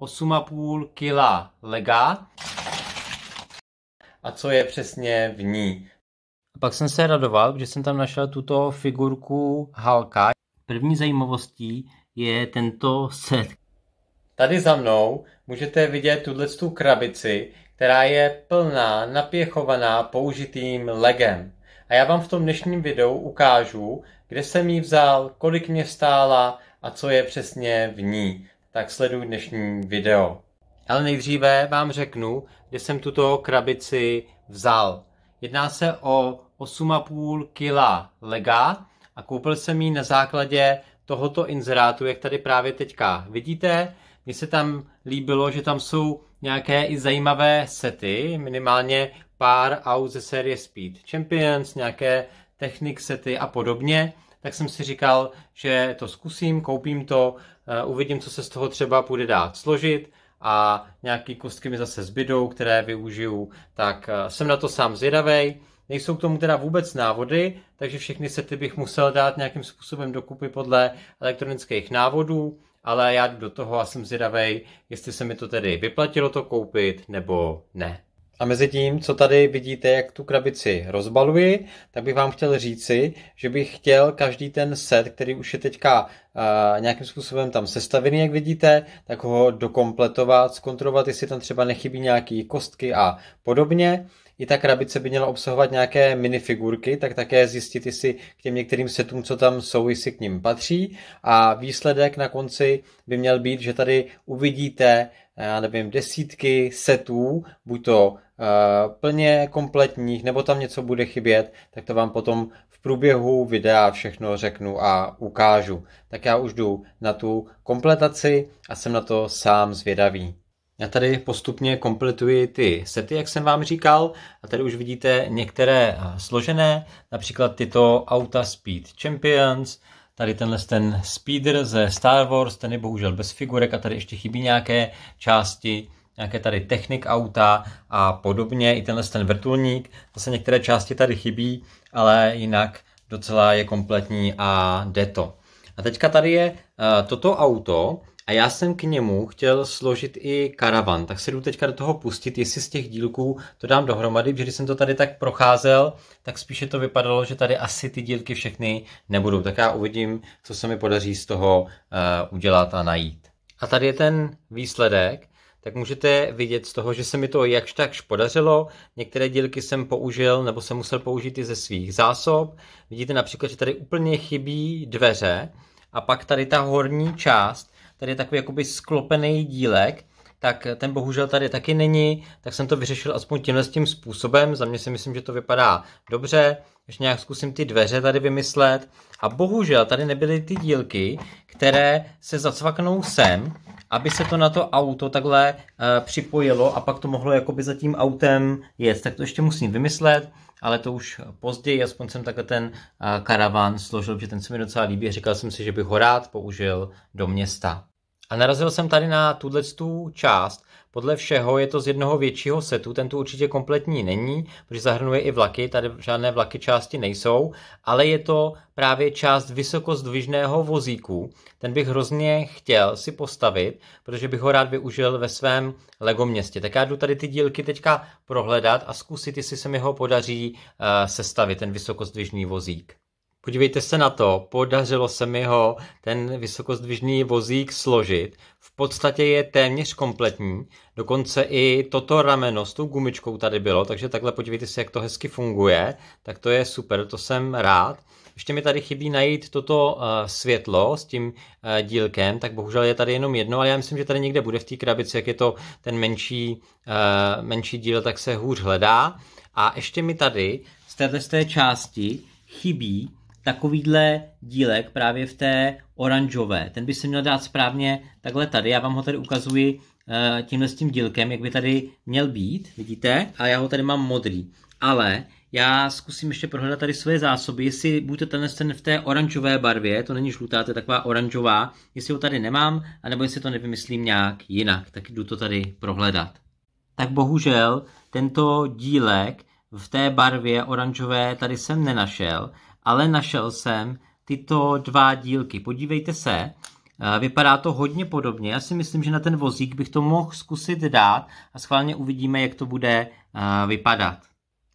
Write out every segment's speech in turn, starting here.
8,5 kg lega. A co je přesně v ní? A pak jsem se radoval, že jsem tam našel tuto figurku Halka. První zajímavostí je tento set. Tady za mnou můžete vidět tuhle krabici, která je plná, napěchovaná použitým legem. A já vám v tom dnešním videu ukážu, kde jsem ji vzal, kolik mě stála a co je přesně v ní tak sleduj dnešní video. Ale nejdříve vám řeknu, kde jsem tuto krabici vzal. Jedná se o 8,5 kg lega a koupil jsem ji na základě tohoto inzerátu, jak tady právě teďka vidíte. Mně se tam líbilo, že tam jsou nějaké i zajímavé sety, minimálně pár aut ze série Speed Champions, nějaké technik sety a podobně tak jsem si říkal, že to zkusím, koupím to, eh, uvidím, co se z toho třeba půjde dát složit a nějaký kostky mi zase zbydou, které využiju, tak eh, jsem na to sám zvědavej. Nejsou k tomu teda vůbec návody, takže všechny sety bych musel dát nějakým způsobem dokupy podle elektronických návodů, ale já jdu do toho a jsem zvědavej, jestli se mi to tedy vyplatilo to koupit nebo ne. A mezi tím, co tady vidíte, jak tu krabici rozbaluji, tak bych vám chtěl říci, že bych chtěl každý ten set, který už je teďka uh, nějakým způsobem tam sestavený, jak vidíte, tak ho dokompletovat, zkontrolovat, jestli tam třeba nechybí nějaké kostky a podobně. I ta krabice by měla obsahovat nějaké minifigurky, tak také zjistit, jestli k těm některým setům, co tam jsou, jestli k ním patří. A výsledek na konci by měl být, že tady uvidíte, eh, já nevím, desítky setů, buď to Eh, plně kompletních, nebo tam něco bude chybět, tak to vám potom v průběhu videa všechno řeknu a ukážu. Tak já už jdu na tu kompletaci a jsem na to sám zvědavý. Já tady postupně kompletuji ty sety, jak jsem vám říkal, a tady už vidíte některé eh, složené, například tyto auta Speed Champions, tady tenhle ten speeder ze Star Wars, ten je bohužel bez figurek a tady ještě chybí nějaké části nějaké tady technik auta a podobně, i tenhle ten vrtulník, zase některé části tady chybí, ale jinak docela je kompletní a jde to. A teďka tady je uh, toto auto a já jsem k němu chtěl složit i karavan, tak se jdu teďka do toho pustit, jestli z těch dílků to dám dohromady, protože když jsem to tady tak procházel, tak spíše to vypadalo, že tady asi ty dílky všechny nebudou, tak já uvidím, co se mi podaří z toho uh, udělat a najít. A tady je ten výsledek, tak můžete vidět z toho, že se mi to jakž takž podařilo. Některé dílky jsem použil nebo jsem musel použít i ze svých zásob. Vidíte například, že tady úplně chybí dveře a pak tady ta horní část, tady je takový jakoby sklopený dílek, tak eh, ten bohužel tady taky není, tak jsem to vyřešil aspoň tímhle tím způsobem, za mě si myslím, že to vypadá dobře, ještě nějak zkusím ty dveře tady vymyslet a bohužel tady nebyly ty dílky, které se zacvaknou sem, aby se to na to auto takhle e, připojilo a pak to mohlo jakoby za tím autem jet, tak to ještě musím vymyslet, ale to už později, aspoň jsem takhle ten uh, eh, karavan složil, že ten se mi docela líbí, říkal jsem si, že bych ho rád použil do města. A narazil jsem tady na tuhle část. Podle všeho je to z jednoho většího setu, ten tu určitě kompletní není, protože zahrnuje i vlaky, tady žádné vlaky části nejsou, ale je to právě část vysokozdvižného vozíku. Ten bych hrozně chtěl si postavit, protože bych ho rád využil ve svém LEGO městě. Tak já jdu tady ty dílky teďka prohledat a zkusit, jestli se mi ho podaří uh, sestavit, ten vysokozdvižný vozík. Podívejte se na to, podařilo se mi ho, ten vysokozdvižný vozík, složit. V podstatě je téměř kompletní, dokonce i toto rameno s tou gumičkou tady bylo, takže takhle podívejte se, jak to hezky funguje, tak to je super, to jsem rád. Ještě mi tady chybí najít toto uh, světlo s tím uh, dílkem, tak bohužel je tady jenom jedno, ale já myslím, že tady někde bude v té krabici, jak je to ten menší, uh, menší díl, tak se hůř hledá. A ještě mi tady z této z té části chybí takovýhle dílek právě v té oranžové. Ten by se měl dát správně takhle tady. Já vám ho tady ukazuji eh, tímhle s tím dílkem, jak by tady měl být, vidíte? A já ho tady mám modrý. Ale já zkusím ještě prohledat tady své zásoby, jestli bude tenhle ten v té oranžové barvě, to není žlutá, to je taková oranžová, jestli ho tady nemám, anebo jestli to nevymyslím nějak jinak, tak jdu to tady prohledat. Tak bohužel tento dílek v té barvě oranžové tady jsem nenašel, ale našel jsem tyto dva dílky. Podívejte se, eh, vypadá to hodně podobně. Já si myslím, že na ten vozík bych to mohl zkusit dát a schválně uvidíme, jak to bude eh, vypadat.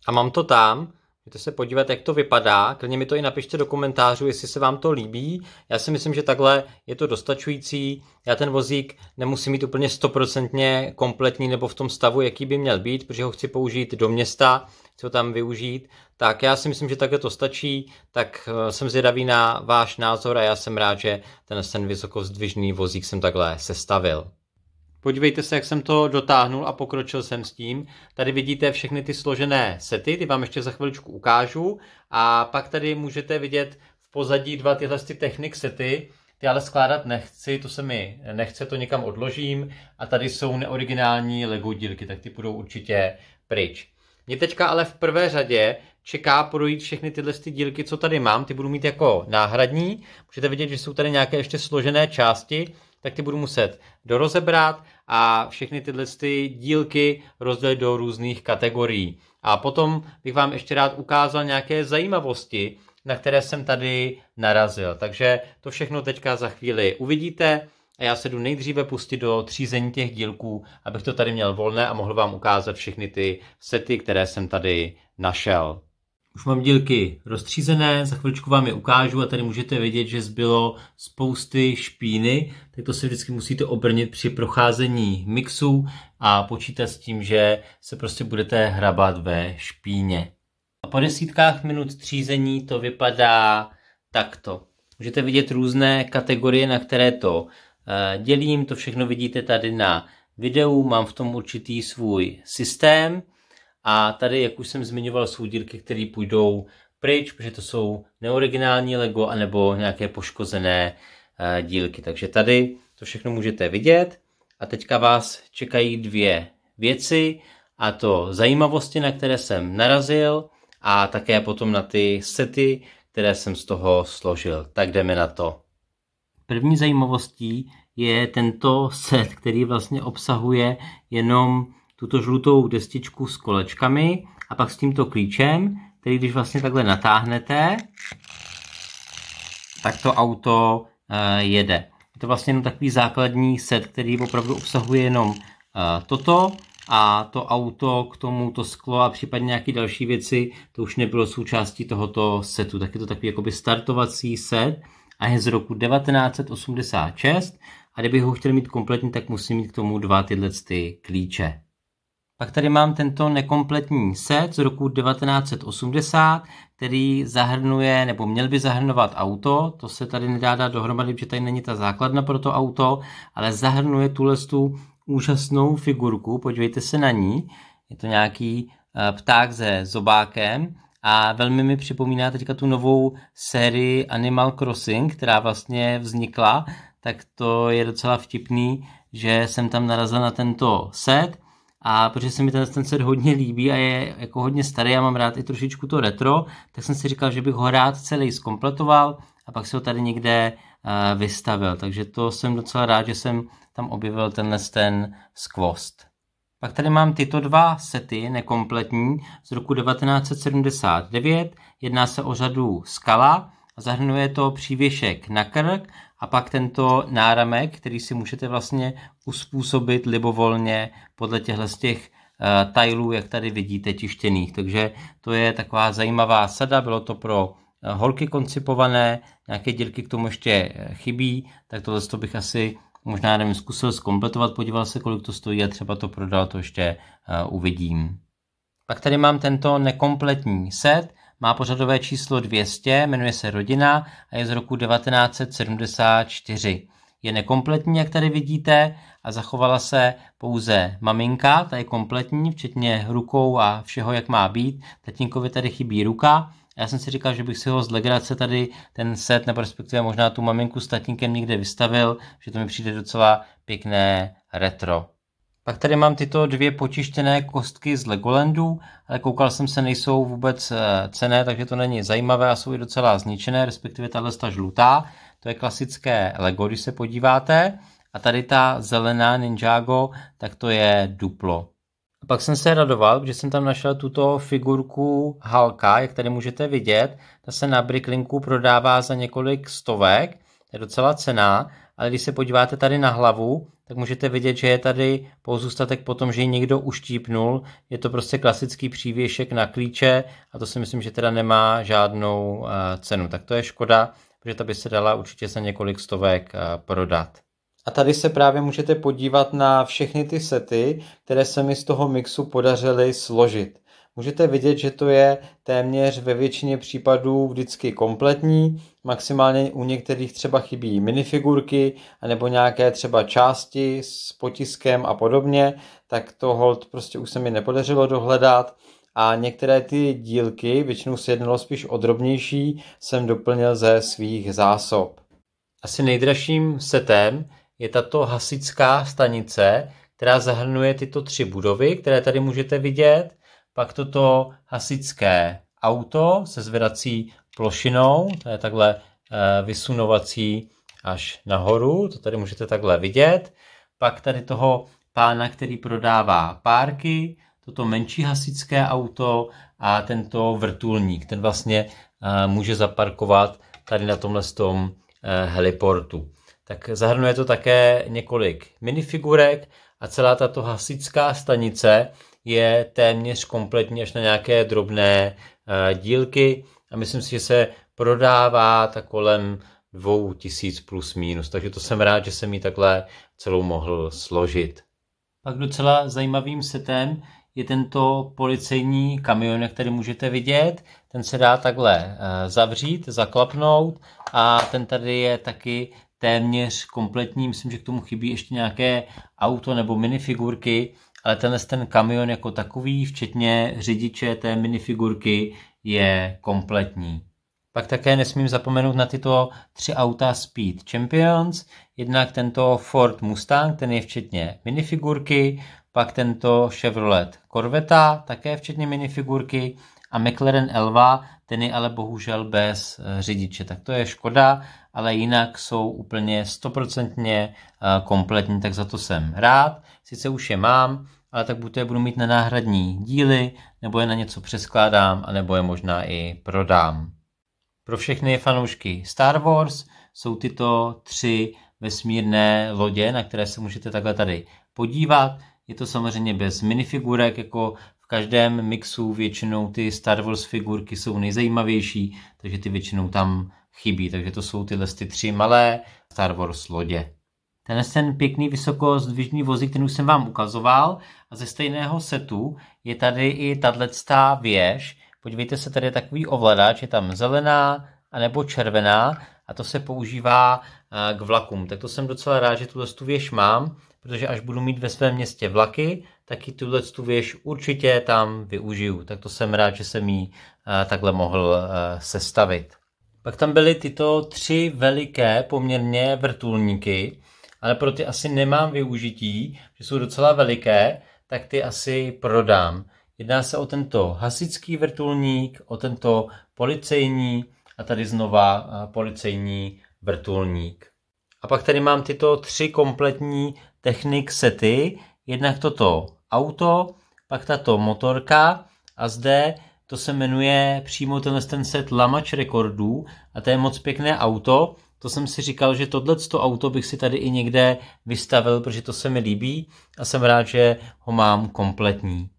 A mám to tam Můžete se podívat, jak to vypadá. Klidně mi to i napište do komentářů, jestli se vám to líbí. Já si myslím, že takhle je to dostačující. Já ten vozík nemusím mít úplně stoprocentně kompletní nebo v tom stavu, jaký by měl být, protože ho chci použít do města, chci ho tam využít. Tak já si myslím, že takhle to stačí. Tak eh, jsem zvědavý na váš názor a já jsem rád, že ten, ten vysokozdvižný vozík jsem takhle sestavil. Podívejte se, jak jsem to dotáhnul a pokročil jsem s tím. Tady vidíte všechny ty složené sety, ty vám ještě za chviličku ukážu. A pak tady můžete vidět v pozadí dva tyhle technik sety. Ty ale skládat nechci, to se mi nechce, to někam odložím. A tady jsou neoriginální LEGO dílky, tak ty budou určitě pryč. Mě teďka ale v prvé řadě čeká projít všechny tyhle dílky, co tady mám. Ty budu mít jako náhradní. Můžete vidět, že jsou tady nějaké ještě složené části tak ty budu muset dorozebrat a všechny tyhle ty dílky rozdělit do různých kategorií. A potom bych vám ještě rád ukázal nějaké zajímavosti, na které jsem tady narazil. Takže to všechno teďka za chvíli uvidíte a já se jdu nejdříve pustit do třízení těch dílků, abych to tady měl volné a mohl vám ukázat všechny ty sety, které jsem tady našel. Už mám dílky roztřízené, za chviličku vám je ukážu a tady můžete vidět, že zbylo spousty špíny, tak to si vždycky musíte obrnit při procházení mixu a počítat s tím, že se prostě budete hrabat ve špíně. A po desítkách minut třízení to vypadá takto. Můžete vidět různé kategorie, na které to eh, dělím, to všechno vidíte tady na videu, mám v tom určitý svůj systém, a tady, jak už jsem zmiňoval, jsou dílky, které půjdou pryč, protože to jsou neoriginální Lego anebo nějaké poškozené eh, dílky. Takže tady to všechno můžete vidět. A teďka vás čekají dvě věci a to zajímavosti, na které jsem narazil a také potom na ty sety, které jsem z toho složil. Tak jdeme na to. První zajímavostí je tento set, který vlastně obsahuje jenom tuto žlutou destičku s kolečkami a pak s tímto klíčem, který když vlastně takhle natáhnete, tak to auto eh, jede. Je to vlastně jenom takový základní set, který opravdu obsahuje jenom eh, toto a to auto k tomu to sklo a případně nějaké další věci, to už nebylo součástí tohoto setu. Tak je to takový jakoby startovací set a je z roku 1986 a kdybych ho chtěl mít kompletní, tak musím mít k tomu dva tyhle ty klíče. Pak tady mám tento nekompletní set z roku 1980, který zahrnuje, nebo měl by zahrnovat auto, to se tady nedá dát dohromady, protože tady není ta základna pro to auto, ale zahrnuje tuhle tu úžasnou figurku, podívejte se na ní, je to nějaký eh, pták se zobákem a velmi mi připomíná teďka tu novou sérii Animal Crossing, která vlastně vznikla, tak to je docela vtipný, že jsem tam narazil na tento set, a protože se mi ten, ten set hodně líbí a je jako hodně starý a mám rád i trošičku to retro, tak jsem si říkal, že bych ho rád celý zkompletoval a pak si ho tady někde uh, vystavil. Takže to jsem docela rád, že jsem tam objevil tenhle ten skvost. Pak tady mám tyto dva sety nekompletní z roku 1979. Jedná se o řadu Skala, a zahrnuje to přívěšek na krk a pak tento náramek, který si můžete vlastně uspůsobit libovolně podle těchto z těch uh, tajlů, jak tady vidíte, tištěných. Takže to je taková zajímavá sada, bylo to pro eh, holky koncipované, nějaké dílky k tomu ještě eh, chybí, tak tohle to bych asi možná nevím, zkusil zkompletovat, podíval se, kolik to stojí a třeba to prodal, to ještě uh, uvidím. Pak tady mám tento nekompletní set, má pořadové číslo 200, jmenuje se Rodina a je z roku 1974. Je nekompletní, jak tady vidíte, a zachovala se pouze maminka, ta je kompletní, včetně rukou a všeho, jak má být. Tatínkovi tady chybí ruka, já jsem si říkal, že bych si ho z legrace tady ten set, nebo respektive možná tu maminku s tatínkem někde vystavil, že to mi přijde docela pěkné retro. Pak tady mám tyto dvě počištěné kostky z Legolandu, ale koukal jsem se, nejsou vůbec eh, cené, takže to není zajímavé a jsou i docela zničené, respektive tahle ta žlutá, to je klasické Lego, když se podíváte. A tady ta zelená Ninjago, tak to je duplo. A pak jsem se radoval, že jsem tam našel tuto figurku Halka, jak tady můžete vidět. Ta se na Bricklinku prodává za několik stovek, je docela cená ale když se podíváte tady na hlavu, tak můžete vidět, že je tady pozůstatek po tom, že ji někdo uštípnul. Je to prostě klasický přívěšek na klíče a to si myslím, že teda nemá žádnou eh, cenu. Tak to je škoda, protože ta by se dala určitě za několik stovek eh, prodat. A tady se právě můžete podívat na všechny ty sety, které se mi z toho mixu podařily složit můžete vidět, že to je téměř ve většině případů vždycky kompletní, maximálně u některých třeba chybí minifigurky nebo nějaké třeba části s potiskem a podobně, tak to hold prostě už se mi nepodařilo dohledat a některé ty dílky, většinou se jednalo spíš o drobnější, jsem doplnil ze svých zásob. Asi nejdražším setem je tato hasická stanice, která zahrnuje tyto tři budovy, které tady můžete vidět, pak toto hasičské auto se zvedací plošinou, to je takhle eh, vysunovací až nahoru, to tady můžete takhle vidět. Pak tady toho pána, který prodává párky, toto menší hasičské auto a tento vrtulník. Ten vlastně eh, může zaparkovat tady na tomhle tom eh, heliportu. Tak zahrnuje to také několik minifigurek a celá tato hasičská stanice je téměř kompletní až na nějaké drobné eh, dílky a myslím si, že se prodává tak kolem 2000 plus minus, takže to jsem rád, že jsem ji takhle celou mohl složit. Pak docela zajímavým setem je tento policejní kamion, který můžete vidět. Ten se dá takhle eh, zavřít, zaklapnout a ten tady je taky téměř kompletní. Myslím, že k tomu chybí ještě nějaké auto nebo minifigurky, ale tenhle ten kamion jako takový, včetně řidiče té minifigurky, je kompletní. Pak také nesmím zapomenout na tyto tři auta Speed Champions. Jednak tento Ford Mustang, ten je včetně minifigurky, pak tento Chevrolet Corvette, také včetně minifigurky a McLaren Elva, ten je ale bohužel bez eh, řidiče. Tak to je škoda, ale jinak jsou úplně stoprocentně eh, kompletní, tak za to jsem rád sice už je mám, ale tak buď to je budu mít na náhradní díly, nebo je na něco přeskládám, a nebo je možná i prodám. Pro všechny fanoušky Star Wars jsou tyto tři vesmírné lodě, na které se můžete takhle tady podívat. Je to samozřejmě bez minifigurek, jako v každém mixu většinou ty Star Wars figurky jsou nejzajímavější, takže ty většinou tam chybí. Takže to jsou tyhle ty tři malé Star Wars lodě. Tenhle ten pěkný vysokozdvižný vozík, ten už jsem vám ukazoval a ze stejného setu je tady i tato věž. Podívejte se, tady je takový ovladač, je tam zelená a nebo červená a to se používá eh, k vlakům. Tak to jsem docela rád, že tuto věž mám, protože až budu mít ve svém městě vlaky, tak i tuhle tu věž určitě tam využiju. Tak to jsem rád, že jsem ji eh, takhle mohl eh, sestavit. Pak tam byly tyto tři veliké poměrně vrtulníky, ale pro ty asi nemám využití, že jsou docela veliké, tak ty asi prodám. Jedná se o tento hasičský vrtulník, o tento policejní a tady znova eh, policejní vrtulník. A pak tady mám tyto tři kompletní technik sety. Jednak toto auto, pak tato motorka a zde to se jmenuje přímo tenhle ten set Lamač rekordů a to je moc pěkné auto to jsem si říkal, že tohleto auto bych si tady i někde vystavil, protože to se mi líbí a jsem rád, že ho mám kompletní.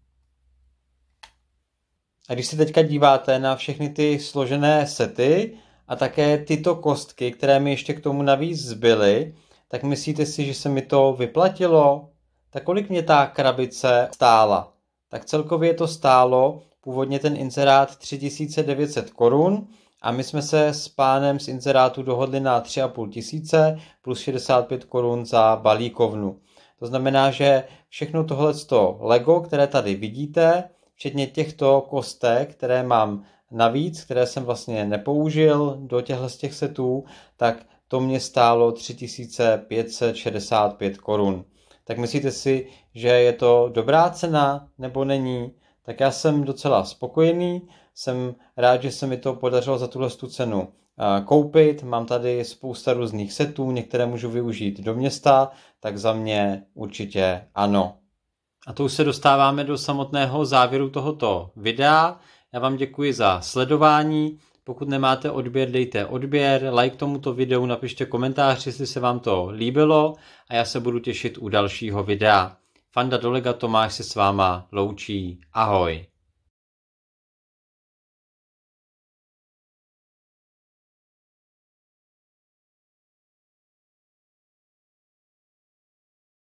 A když se teďka díváte na všechny ty složené sety a také tyto kostky, které mi ještě k tomu navíc zbyly, tak myslíte si, že se mi to vyplatilo? Tak kolik mě ta krabice stála? Tak celkově to stálo původně ten inzerát 3900 korun, a my jsme se s pánem z inzerátu dohodli na 3,5 tisíce plus 65 korun za balíkovnu. To znamená, že všechno tohleto Lego, které tady vidíte, včetně těchto kostek, které mám navíc, které jsem vlastně nepoužil do těchto z těch setů, tak to mě stálo 3565 korun. Tak myslíte si, že je to dobrá cena nebo není? Tak já jsem docela spokojený, jsem rád, že se mi to podařilo za tuhle cenu koupit. Mám tady spousta různých setů, některé můžu využít do města, tak za mě určitě ano. A to už se dostáváme do samotného závěru tohoto videa. Já vám děkuji za sledování. Pokud nemáte odběr, dejte odběr, like tomuto videu, napište komentář, jestli se vám to líbilo a já se budu těšit u dalšího videa. Fanda Dolega Tomáš se s váma loučí. Ahoj.